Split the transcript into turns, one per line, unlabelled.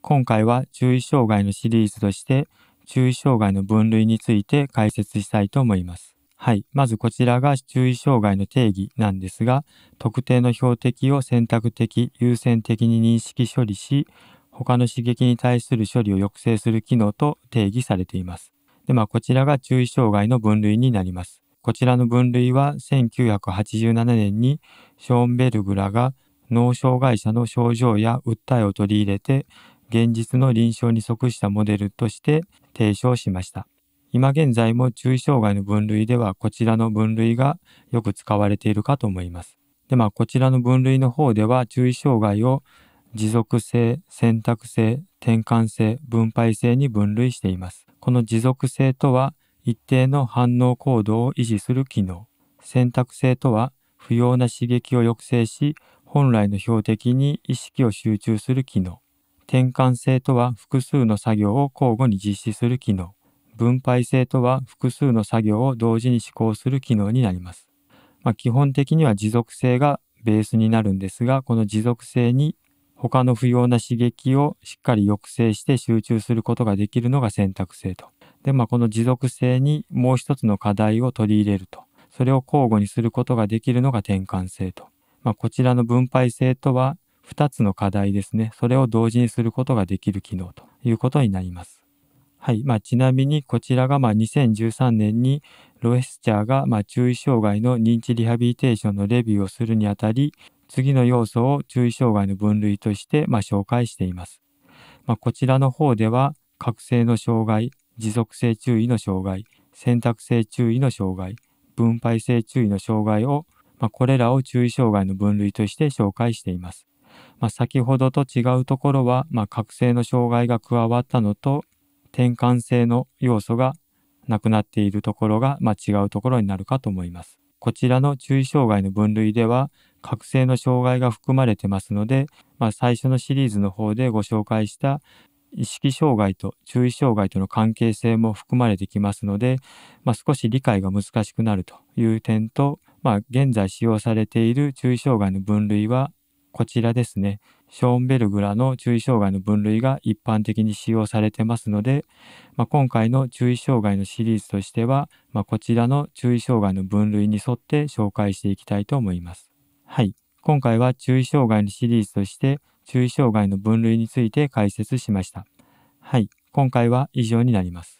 今回は注意障害のシリーズとして注意障害の分類について解説したいと思います。はい。まずこちらが注意障害の定義なんですが、特定の標的を選択的、優先的に認識処理し、他の刺激に対する処理を抑制する機能と定義されています。で、まあ、こちらが注意障害の分類になります。こちらの分類は1987年にショーンベルグラが脳障害者の症状や訴えを取り入れて現実の臨床に即したモデルとして提唱しました。今現在も注意障害の分類ではこちらの分類がよく使われているかと思います。で、まあこちらの分類の方では注意障害を持続性、選択性、転換性、分配性に分類しています。この持続性とは一定の反応行動を維持する機能。選択性とは不要な刺激を抑制し、本来の標的に意識を集中する機能。転換性とは複数の作業を交互に実施する機能、分配性とは複数の作業を同時に施行する機能になります。まあ、基本的には持続性がベースになるんですが、この持続性に他の不要な刺激をしっかり抑制して集中することができるのが選択性と。で、まあ、この持続性にもう一つの課題を取り入れると。それを交互にすることができるのが転換性と。まあ、こちらの分配性とは2つの課題ですね。それを同時にすることができる機能ということになります。はい。まあ、ちなみに、こちらが、まあ、2013年に、ロエスチャーが、まあ、注意障害の認知リハビリテーションのレビューをするにあたり、次の要素を注意障害の分類として、まあ、紹介しています。まあ、こちらの方では、覚醒の障害、持続性注意の障害、選択性注意の障害、分配性注意の障害を、まあ、これらを注意障害の分類として紹介しています。まあ、先ほどと違うところは、まあ、覚醒の障害が加わったのと転換性の要素がなくなっているところが、まあ、違うところになるかと思います。こちらの注意障害の分類では覚醒の障害が含まれてますので、まあ、最初のシリーズの方でご紹介した意識障害と注意障害との関係性も含まれてきますので、まあ、少し理解が難しくなるという点と、まあ、現在使用されている注意障害の分類はこちらですね、ショーンベルグラの注意障害の分類が一般的に使用されてますので、まあ、今回の注意障害のシリーズとしては、まあ、こちらの注意障害の分類に沿って紹介していきたいと思います。はい。今回は注意障害のシリーズとして注意障害の分類について解説しました。はい。今回は以上になります。